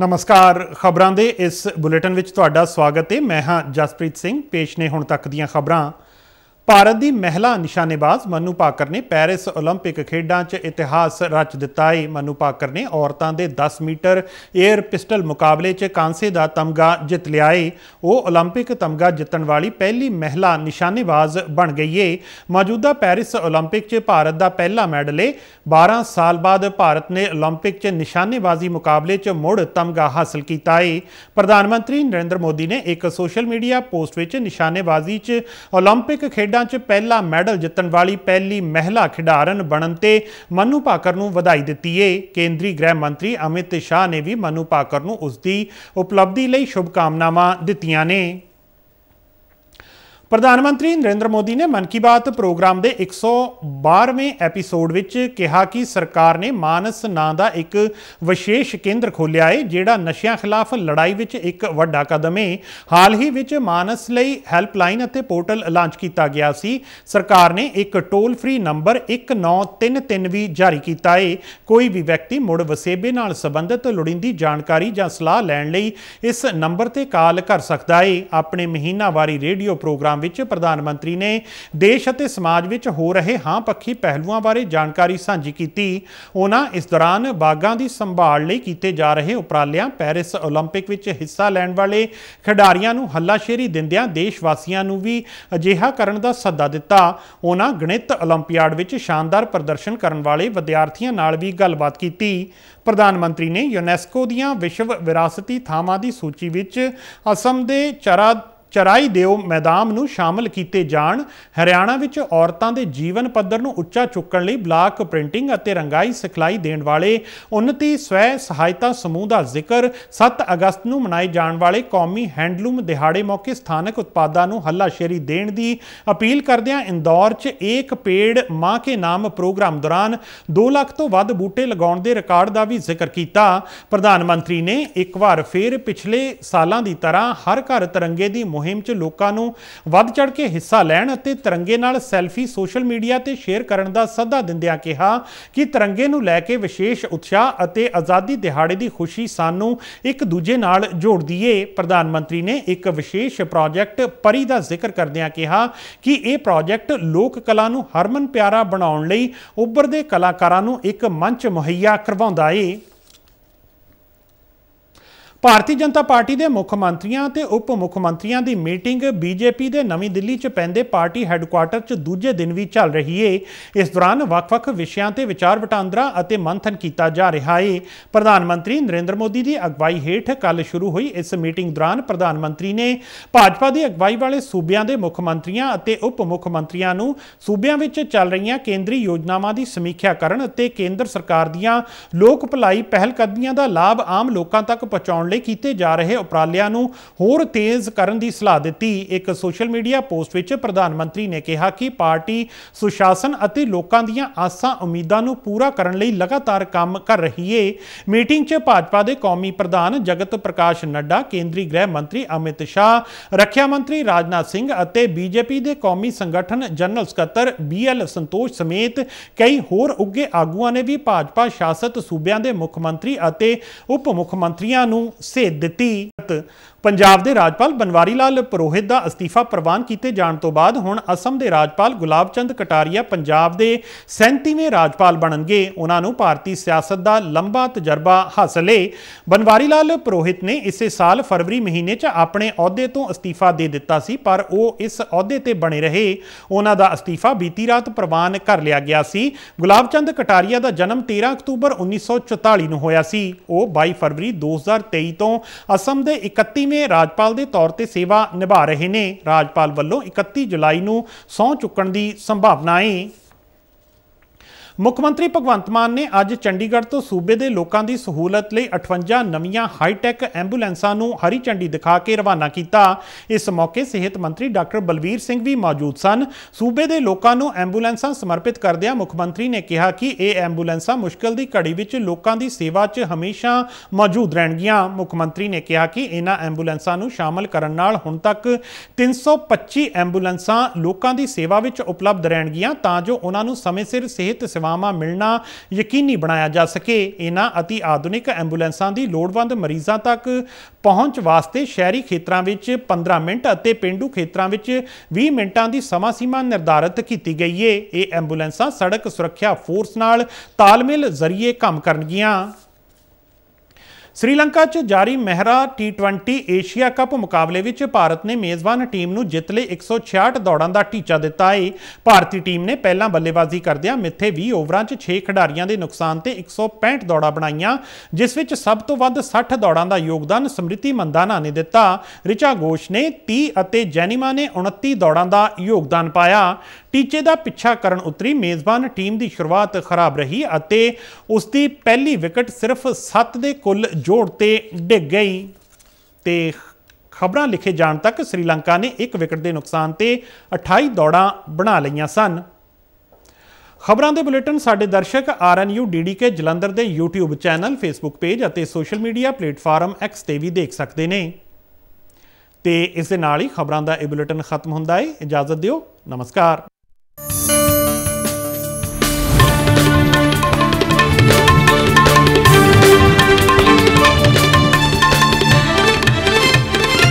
ਨਮਸਕਾਰ ਖਬਰਾਂ ਦੇ ਇਸ ਬੁਲੇਟਿਨ ਵਿੱਚ ਤੁਹਾਡਾ ਸਵਾਗਤ ਹੈ ਮੈਂ ਹਾਂ ਜਸਪ੍ਰੀਤ ਸਿੰਘ ਪੇਸ਼ ਨੇ ਹੁਣ ਤੱਕ ਦੀਆਂ ਖਬਰਾਂ ਭਾਰਤ ਦੀ ਮਹਿਲਾ ਨਿਸ਼ਾਨੇਬਾਜ਼ ਮਨੂ ਪਾਕਰ ਨੇ ਪੈਰਿਸ 올림픽 ਖੇਡਾਂ 'ਚ ਇਤਿਹਾਸ ਰਚ ਦਿੱਤਾ ਹੈ ਮਨੂ ਪਾਕਰ ਨੇ ਔਰਤਾਂ ਦੇ 10 ਮੀਟਰ 에ਅਰ ਪਿਸਟਲ ਮੁਕਾਬਲੇ 'ਚ ਕਾਂਸੇ ਦਾ ਤਮਗਾ ਜਿੱਤ ਲਿਆ ਹੈ ਉਹ 올림픽 ਤਮਗਾ ਜਿੱਤਣ ਵਾਲੀ ਪਹਿਲੀ ਮਹਿਲਾ ਨਿਸ਼ਾਨੇਬਾਜ਼ ਬਣ ਗਈ ਹੈ ਮੌਜੂਦਾ ਪੈਰਿਸ 올림픽 'ਚ ਭਾਰਤ ਦਾ ਪਹਿਲਾ ਮੈਡਲ ਹੈ 12 ਸਾਲ ਬਾਅਦ ਭਾਰਤ ਨੇ 올림픽 'ਚ ਨਿਸ਼ਾਨੇਬਾਜ਼ੀ ਮੁਕਾਬਲੇ 'ਚ ਮੁੜ ਤਮਗਾ ਹਾਸਲ ਕੀਤਾ ਹੈ ਪ੍ਰਧਾਨ ਮੰਤਰੀ ਨਰਿੰਦਰ ਮੋਦੀ ਨੇ ਇੱਕ ਸੋਸ਼ਲ ਮੀਡੀਆ ਪੋਸਟ ਵਿੱਚ ਨਿਸ਼ਾਨੇਬਾਜ਼ੀ 'ਚ 올림픽 ਖੇਡ ਖੇਡਾਂ 'ਚ ਪਹਿਲਾ ਮੈਡਲ ਜਿੱਤਣ ਵਾਲੀ ਪਹਿਲੀ ਮਹਿਲਾ ਖਿਡਾਰਨ ਬਣਨ ਤੇ ਮਨੂ ਪਾਕਰ ਨੂੰ ਵਧਾਈ ਦਿੱਤੀ ਏ ਕੇਂਦਰੀ ਗ੍ਰਹਿ ਮੰਤਰੀ ਅਮਿਤ ਸ਼ਾਹ ਨੇ ਵੀ ਮਨੂ ਪਾਕਰ ਨੂੰ ਉਸ ਦੀ ਉਪਲਬਧੀ ਲਈ ਸ਼ੁਭਕਾਮਨਾਵਾਂ ਦਿੱਤੀਆਂ ਨੇ ਪ੍ਰਧਾਨ ਮੰਤਰੀ ਨਰਿੰਦਰ ਮੋਦੀ ਨੇ ਮਨ ਕੀ ਬਾਤ ਪ੍ਰੋਗਰਾਮ ਦੇ 112ਵੇਂ ਐਪੀਸੋਡ ਵਿੱਚ ਕਿਹਾ ਕਿ ਸਰਕਾਰ ਨੇ ਮਾਨਸ ਨਾਂ ਦਾ ਇੱਕ ਵਿਸ਼ੇਸ਼ ਕੇਂਦਰ ਖੋਲ੍ਹਿਆ ਹੈ ਜਿਹੜਾ ਨਸ਼ਿਆਂ ਖਿਲਾਫ ਲੜਾਈ ਵਿੱਚ ਇੱਕ ਵੱਡਾ ਕਦਮ ਹੈ ਹਾਲ ਹੀ ਵਿੱਚ ਮਾਨਸ ਲਈ ਹੈਲਪਲਾਈਨ ਅਤੇ ਪੋਰਟਲ ਲਾਂਚ ਕੀਤਾ ਗਿਆ ਸੀ ਸਰਕਾਰ ਨੇ ਇੱਕ ਟੋਲ ਫ੍ਰੀ ਨੰਬਰ 1933 ਵੀ ਜਾਰੀ ਕੀਤਾ ਹੈ ਕੋਈ ਵੀ ਵਿਅਕਤੀ ਮੁੜ ਵਸੇਬੇ ਨਾਲ ਸੰਬੰਧਿਤ ਲੋੜੀਂਦੀ ਜਾਣਕਾਰੀ ਜਾਂ ਸਲਾਹ ਲੈਣ ਲਈ ਇਸ ਨੰਬਰ ਤੇ ਕਾਲ ਕਰ ਸਕਦਾ ਹੈ ਆਪਣੇ ਮਹੀਨਾਵਾਰੀ ਰੇਡੀਓ ਪ੍ਰੋਗਰਾਮ ਪ੍ਰੋਗਰਾਮ ਵਿੱਚ ਪ੍ਰਧਾਨ ਮੰਤਰੀ ਨੇ ਦੇਸ਼ ਅਤੇ ਸਮਾਜ ਵਿੱਚ ਹੋ ਰਹੇ ਹਾਂ ਪੱਖੀ ਪਹਿਲੂਆਂ ਬਾਰੇ ਜਾਣਕਾਰੀ ਸਾਂਝੀ ਕੀਤੀ ਉਹਨਾਂ ਇਸ ਦੌਰਾਨ ਬਾਗਾਂ ਦੀ ਸੰਭਾਲ ਲਈ ਕੀਤੇ ਜਾ ਰਹੇ ਉਪਰਾਲਿਆਂ ਪੈਰਿਸ 올림픽 ਵਿੱਚ ਹਿੱਸਾ ਲੈਣ ਵਾਲੇ ਖਿਡਾਰੀਆਂ ਨੂੰ ਹੱਲਾਸ਼ੇਰੀ ਦਿੰਦਿਆਂ ਦੇਸ਼ ਵਾਸੀਆਂ ਨੂੰ ਵੀ ਅਜਿਹਾ ਕਰਨ ਦਾ ਸੱਦਾ ਦਿੱਤਾ ਉਹਨਾਂ ਗਣਿਤ 올림픽ਿਆਡ ਵਿੱਚ ਸ਼ਾਨਦਾਰ ਪ੍ਰਦਰਸ਼ਨ ਕਰਨ ਵਾਲੇ ਵਿਦਿਆਰਥੀਆਂ ਨਾਲ ਵੀ ਗੱਲਬਾਤ ਕੀਤੀ ਪ੍ਰਧਾਨ ਮੰਤਰੀ ਨੇ ਯੂਨੈਸਕੋ ਦੀਆਂ ਵਿਸ਼ਵ ਵਿਰਾਸਤੀ ਥਾਵਾਂ ਦੀ ਸੂਚੀ ਵਿੱਚ ਅਸਮ ਦੇ ਚਰਾ ਚਰਾਈ ਦਿਓ ਮੈਦਾਨ ਨੂੰ ਸ਼ਾਮਲ ਕੀਤੇ ਜਾਣ ਹਰਿਆਣਾ ਵਿੱਚ ਔਰਤਾਂ ਦੇ ਜੀਵਨ ਪੱਧਰ ਨੂੰ ਉੱਚਾ ਚੁੱਕਣ ਲਈ ਬਲਾਕ ਪ੍ਰਿੰਟਿੰਗ ਅਤੇ ਰੰਗਾਈ ਸਿਖਲਾਈ ਦੇਣ ਵਾਲੇ ਉਨਤੀ ਸਵੈ ਸਹਾਇਤਾ ਸਮੂਹ ਦਾ ਜ਼ਿਕਰ 7 ਅਗਸਤ ਨੂੰ ਮਨਾਏ ਜਾਣ ਵਾਲੇ ਕੌਮੀ ਹੈਂਡਲੂਮ ਦਿਹਾੜੇ ਮੌਕੇ ਸਥਾਨਕ ਉਤਪਾਦਾਂ ਨੂੰ ਹੱਲਾਸ਼ੇਰੀ ਦੇਣ ਦੀ ਅਪੀਲ ਕਰਦਿਆਂ ਇੰਦੌਰ 'ਚ ਏਕ ਪੇੜ ਮਾਂ ਕੇ ਨਾਮ ਪ੍ਰੋਗਰਾਮ ਦੌਰਾਨ 2 ਲੱਖ ਤੋਂ ਵੱਧ ਬੂਟੇ ਲਗਾਉਣ ਦੇ ਰਿਕਾਰਡ ਦਾ ਵੀ ਜ਼ਿਕਰ ਕੀਤਾ ਪ੍ਰਧਾਨ ਮੰਤਰੀ ਨੇ ਇੱਕ ਵਾਰ ਫੇਰ ਪਿਛਲੇ ਸਾਲਾਂ ਦੀ ਤਰ੍ਹਾਂ ਹਰ ਘਰ ਤਿਰੰਗੇ ਦੀ ਮੁਹਿੰਮ 'ਚ ਲੋਕਾਂ ਨੂੰ ਵੱਧ ਚੜ ਕੇ ਹਿੱਸਾ ਲੈਣ ਅਤੇ ਤਿਰੰਗੇ ਨਾਲ ਸੈਲਫੀ ਸੋਸ਼ਲ ਮੀਡੀਆ ਤੇ ਸ਼ੇਅਰ ਕਰਨ ਦਾ ਸੱਦਾ ਦਿੰਦਿਆਂ ਕਿਹਾ ਕਿ ਤਿਰੰਗੇ ਨੂੰ ਲੈ ਕੇ ਵਿਸ਼ੇਸ਼ ਉਤਸ਼ਾਹ ਅਤੇ ਆਜ਼ਾਦੀ ਦਿਹਾੜੇ ਦੀ ਖੁਸ਼ੀ ਸਾਨੂੰ ਇੱਕ ਦੂਜੇ ਨਾਲ ਜੋੜਦੀ ਏ ਪ੍ਰਧਾਨ ਮੰਤਰੀ ਨੇ ਇੱਕ ਵਿਸ਼ੇਸ਼ ਪ੍ਰੋਜੈਕਟ ਪਰੀ ਦਾ ਜ਼ਿਕਰ ਕਰਦਿਆਂ ਕਿਹਾ ਕਿ ਇਹ ਪ੍ਰੋਜੈਕਟ ਲੋਕ ਕਲਾ ਨੂੰ ਹਰਮਨ ਪਿਆਰਾ ਬਣਾਉਣ ਲਈ ਉੱਭਰਦੇ ਕਲਾਕਾਰਾਂ ਨੂੰ ਇੱਕ ਮੰਚ ਮੁਹੱਈਆ ਕਰਵਾਉਂਦਾ ਏ ਭਾਰਤੀ ਜਨਤਾ ਪਾਰਟੀ ਦੇ ਮੁੱਖ ਮੰਤਰੀਆਂ ਤੇ ਉਪ ਮੁੱਖ ਮੰਤਰੀਆਂ ਦੀ ਮੀਟਿੰਗ ਬੀਜੇਪੀ ਦੇ ਨਵੀਂ ਦਿੱਲੀ 'ਚ ਪੈਂਦੇ ਪਾਰਟੀ ਹੈੱਡਕੁਆਰਟਰ 'ਚ ਦੂਜੇ ਦਿਨ ਵੀ ਚੱਲ ਰਹੀ ਏ ਇਸ ਦੌਰਾਨ ਵੱਖ-ਵੱਖ ਵਿਸ਼ਿਆਂ ਤੇ ਵਿਚਾਰ ਵਟਾਂਦਰਾ ਅਤੇ ਮੰਥਨ ਕੀਤਾ ਜਾ ਰਿਹਾ ਏ ਪ੍ਰਧਾਨ ਮੰਤਰੀ ਨਰਿੰਦਰ ਮੋਦੀ ਦੀ ਅਗਵਾਈ ਹੇਠ ਕੱਲ ਸ਼ੁਰੂ ਹੋਈ ਇਸ ਮੀਟਿੰਗ ਦੌਰਾਨ ਪ੍ਰਧਾਨ ਮੰਤਰੀ ਨੇ ਭਾਜਪਾ ਦੀ ਅਗਵਾਈ ਵਾਲੇ ਸੂਬਿਆਂ ਦੇ ਮੁੱਖ ਮੰਤਰੀਆਂ ਅਤੇ ਉਪ ਮੁੱਖ ਮੰਤਰੀਆਂ ਨੂੰ ਸੂਬਿਆਂ ਵਿੱਚ ਚੱਲ ਰਹੀਆਂ ਕੇਂਦਰੀ ਯੋਜਨਾਵਾਂ ਦੀ ਸਮੀਖਿਆ ਕਰਨ ਅਤੇ ਕੇਂਦਰ ਸਰਕਾਰ ਦੀਆਂ ਲੋਕ ਭਲਾਈ ਪਹਿਲਕਦਮੀਆਂ ਦਾ ਲਾਭ ਆਮ ਲੋਕਾਂ ਤੱਕ ਪਹੁੰਚਾਉਣ ਬਾਰੇ ਕੀਤੇ ਜਾ ਰਹੇ ਉਪਰਾਲਿਆਂ ਨੂੰ ਹੋਰ ਤੇਜ਼ ਕਰਨ ਦੀ ਸਲਾਹ ਦਿੱਤੀ ਇੱਕ ਸੋਸ਼ਲ ਮੀਡੀਆ ਪੋਸਟ ਵਿੱਚ ਪ੍ਰਧਾਨ ਮੰਤਰੀ ਨੇ ਕਿਹਾ ਕਿ ਪਾਰਟੀ ਸੁਸ਼ਾਸਨ ਅਤੇ ਲੋਕਾਂ ਦੀਆਂ ਆਸਾਂ ਉਮੀਦਾਂ ਨੂੰ ਪੂਰਾ ਕਰਨ ਲਈ ਲਗਾਤਾਰ ਕੰਮ ਕਰ ਰਹੀ ਹੈ ਮੀਟਿੰਗ 'ਚ ਭਾਜਪਾ ਦੇ ਕੌਮੀ ਪ੍ਰਧਾਨ ਜਗਤ ਪ੍ਰਕਾਸ਼ ਨੱਡਾ ਕੇਂਦਰੀ ਗ੍ਰਹਿ ਮੰਤਰੀ ਅਮਿਤ ਸ਼ਾਹ ਰੱਖਿਆ ਮੰਤਰੀ ਰਾਜਨਾਥ ਸਿੰਘ ਅਤੇ ਬੀਜੇਪੀ ਦੇ ਕੌਮੀ ਸੰਗਠਨ ਜਨਰਲ ਸਕੱਤਰ ਬੀਐਲ ਸੰਤੋਸ਼ ਸਮੇਤ ਕਈ ਹੋਰ ਉੱਗੇ ਆਗੂਆਂ ਨੇ ਵੀ ਭਾਜਪਾ ਸ਼ਾਸਤ ਸੂਬਿਆਂ ਦੇ ਮੁੱਖ ਮੰਤਰੀ ਅਤੇ ਉਪ ਮੁੱਖ ਮੰਤਰੀਆਂ ਨੂੰ ਸਿੱਧਤੀ ਪੰਜਾਬ ਦੇ ਰਾਜਪਾਲ ਬਨਵਾਰੀ ਲਾਲ ਪ੍ਰੋਹਿਤ ਦਾ ਅਸਤੀਫਾ ਪ੍ਰਵਾਨ ਕੀਤੇ ਜਾਣ ਤੋਂ ਬਾਅਦ ਹੁਣ ਅਸਮ ਦੇ ਰਾਜਪਾਲ ਗੁਲਾਬ ਚੰਦ ਕਟਾਰੀਆ ਪੰਜਾਬ ਦੇ 37ਵੇਂ ਰਾਜਪਾਲ ਬਣਨਗੇ ਉਹਨਾਂ ਨੂੰ ਭਾਰਤੀ ਸਿਆਸਤ ਦਾ ਲੰਬਾ ਤਜਰਬਾ ਹਾਸਲ ਹੈ ਬਨਵਾਰੀ ਲਾਲ ਪ੍ਰੋਹਿਤ ਨੇ ਇਸੇ ਸਾਲ ਫਰਵਰੀ ਮਹੀਨੇ 'ਚ ਆਪਣੇ ਅਹੁਦੇ ਤੋਂ ਅਸਤੀਫਾ ਦੇ ਦਿੱਤਾ ਸੀ ਪਰ ਉਹ ਇਸ ਅਹੁਦੇ ਤੇ ਬਣੇ ਰਹੇ ਉਹਨਾਂ ਦਾ ਅਸਤੀਫਾ ਬੀਤੀ ਰਾਤ ਪ੍ਰਵਾਨ ਕਰ ਲਿਆ ਗਿਆ ਸੀ ਗੁਲਾਬ ਚੰਦ ਕਟਾਰੀਆ ਦਾ ਜਨਮ 13 ਅਕਤੂਬਰ 1944 ਨੂੰ ਹੋਇਆ ਸੀ ਉਹ 22 ਫਰਵਰੀ 2023 ਤੋਂ ਅਸਮ ਦੇ 31 ਨੇ ਰਾਜਪਾਲ ਦੇ ਤੌਰ ਤੇ ਸੇਵਾ ਨਿਭਾ ਰਹੇ ਨੇ ਰਾਜਪਾਲ ਵੱਲੋਂ 31 ਜੁਲਾਈ ਨੂੰ ਸੌਂ ਚੁੱਕਣ ਦੀ ਸੰਭਾਵਨਾ ਹੈ ਮੁੱਖ ਮੰਤਰੀ ਭਗਵੰਤ ਮਾਨ ਨੇ ਅੱਜ ਚੰਡੀਗੜ੍ਹ ਤੋਂ ਸੂਬੇ ਦੇ ਲੋਕਾਂ ਦੀ ਸਹੂਲਤ ਲਈ 58 ਨਵੀਆਂ ਹਾਈ-ਟੈਕ ਐਂਬੂਲੈਂਸਾਂ ਨੂੰ ਹਰੀ ਝੰਡੀ ਦਿਖਾ ਕੇ ਰਵਾਨਾ ਕੀਤਾ ਇਸ ਮੌਕੇ ਸਿਹਤ ਮੰਤਰੀ ਡਾਕਟਰ ਬਲਵੀਰ ਸਿੰਘ ਵੀ ਮੌਜੂਦ ਸਨ ਸੂਬੇ ਦੇ ਲੋਕਾਂ ਨੂੰ ਐਂਬੂਲੈਂਸਾਂ ਸਮਰਪਿਤ ਕਰਦਿਆਂ ਮੁੱਖ ਮੰਤਰੀ ਨੇ ਕਿਹਾ ਕਿ ਇਹ ਐਂਬੂਲੈਂਸਾਂ ਮੁਸ਼ਕਲ ਦੀ ਘੜੀ ਵਿੱਚ ਲੋਕਾਂ ਦੀ ਸੇਵਾ 'ਚ ਹਮੇਸ਼ਾ ਮੌਜੂਦ ਰਹਿਣਗੀਆਂ ਮੁੱਖ ਮੰਤਰੀ ਨੇ ਕਿਹਾ ਕਿ ਇਹਨਾਂ ਐਂਬੂਲੈਂਸਾਂ ਨੂੰ ਸ਼ਾਮਲ ਕਰਨ ਨਾਲ ਹੁਣ ਤੱਕ 325 ਐਂਬੂਲੈਂਸਾਂ ਲੋਕਾਂ ਦੀ ਸੇਵਾ ਵਿੱਚ ਉਪਲਬਧ ਰਹਿਣਗੀਆਂ ਤਾਂ ਜੋ ਉਹਨਾਂ ਨੂੰ ਸਮੇਂ ਸਿਰ ਸਿਹਤ ਸੇਵਾਵਾਂ ਮਿਲਣਾ ਯਕੀਨੀ ਬਣਾਇਆ ਜਾ ਸਕੇ ਇਹਨਾਂ অতি ਆਧੁਨਿਕ ਐਂਬੂਲੈਂਸਾਂ ਦੀ ਲੋੜਵੰਦ ਮਰੀਜ਼ਾਂ ਤੱਕ ਪਹੁੰਚ ਵਾਸਤੇ ਸ਼ਹਿਰੀ ਖੇਤਰਾਂ ਵਿੱਚ 15 ਮਿੰਟ ਅਤੇ ਪਿੰਡੂ ਖੇਤਰਾਂ ਵਿੱਚ 20 ਮਿੰਟਾਂ ਦੀ ਸਮਾਂ ਸੀਮਾ ਨਿਰਧਾਰਿਤ ਕੀਤੀ ਗਈ ਹੈ ਇਹ ਐਂਬੂਲੈਂਸਾਂ ਸੜਕ ਸੁਰੱਖਿਆ ਫੋਰਸ ਨਾਲ ਤਾਲਮੇਲ ਜ਼ਰੀਏ ਕੰਮ ਕਰਨਗੀਆਂ ਸ੍ਰੀਲੰਕਾ 'ਚ ਜਾਰੀ ਮਹਿਰਾ T20 ਏਸ਼ੀਆ ਕੱਪ ਮੁਕਾਬਲੇ ਵਿੱਚ ਭਾਰਤ ਨੇ ਮੇਜ਼ਬਾਨ ਟੀਮ ਨੂੰ ਜਿੱਤ ਲਈ 166 ਦੌੜਾਂ ਦਾ ਟੀਚਾ ਦਿੱਤਾ ਹੈ ਭਾਰਤੀ ਟੀਮ ਨੇ ਪਹਿਲਾਂ ਬੱਲੇਬਾਜ਼ੀ ਕਰਦਿਆਂ ਮਿੱਥੇ 20 ਓਵਰਾਂ 'ਚ 6 ਖਿਡਾਰੀਆਂ ਦੇ ਨੁਕਸਾਨ ਤੇ 165 ਦੌੜਾਂ ਬਣਾਈਆਂ ਜਿਸ ਵਿੱਚ ਸਭ ਤੋਂ ਵੱਧ 60 ਦੌੜਾਂ ਦਾ ਯੋਗਦਾਨ ਸਮ੍ਰਿਤੀ ਮੰਦਾਨਾ ਨੇ ਦਿੱਤਾ ਰਿਚਾ ਗੋਸ਼ ਨੇ 30 ਅਤੇ ਜੈਨੀਮਾ ਨੇ 29 ਦੌੜਾਂ ਦਾ ਯੋਗਦਾਨ ਪਾਇਆ ਟੀਚੇ ਦਾ ਪਿੱਛਾ ਕਰਨ ਉਤਰੀ ਮੇਜ਼ਬਾਨ ਟੀਮ ਦੀ ਸ਼ੁਰੂਆਤ ਖਰਾਬ ਰਹੀ ਅਤੇ ਉਸ ਦੀ ਪਹਿਲੀ ਵਿਕਟ ਸਿਰਫ 7 ਦੇ ਕੁੱਲ ਜੋੜ ਤੇ ਡਿੱਗ ਗਈ ਤੇ ਖਬਰਾਂ ਲਿਖੇ ਜਾਣ ਤੱਕ ਸ੍ਰੀਲੰਕਾ ਨੇ ਇੱਕ ਵਿਕਟ ਦੇ ਨੁਕਸਾਨ ਤੇ 28 ਦੌੜਾਂ ਬਣਾ ਲਈਆਂ ਸਨ ਖਬਰਾਂ ਦੇ ਬੁਲੇਟਿਨ ਸਾਡੇ ਦਰਸ਼ਕ RNU DDK ਜਲੰਧਰ ਦੇ YouTube ਚੈਨਲ Facebook ਪੇਜ ਅਤੇ ਸੋਸ਼ਲ ਮੀਡੀਆ ਪਲੇਟਫਾਰਮ X ਤੇ ਵੀ ਦੇਖ ਸਕਦੇ ਨੇ ਤੇ ਇਸ ਦੇ ਨਾਲ ਹੀ ਖਬਰਾਂ ਦਾ ਇਹ ਬੁਲੇਟਿਨ ਖਤਮ ਹੁੰਦਾ ਹੈ ਇਜਾਜ਼ਤ ਦਿਓ ਨਮਸਕਾਰ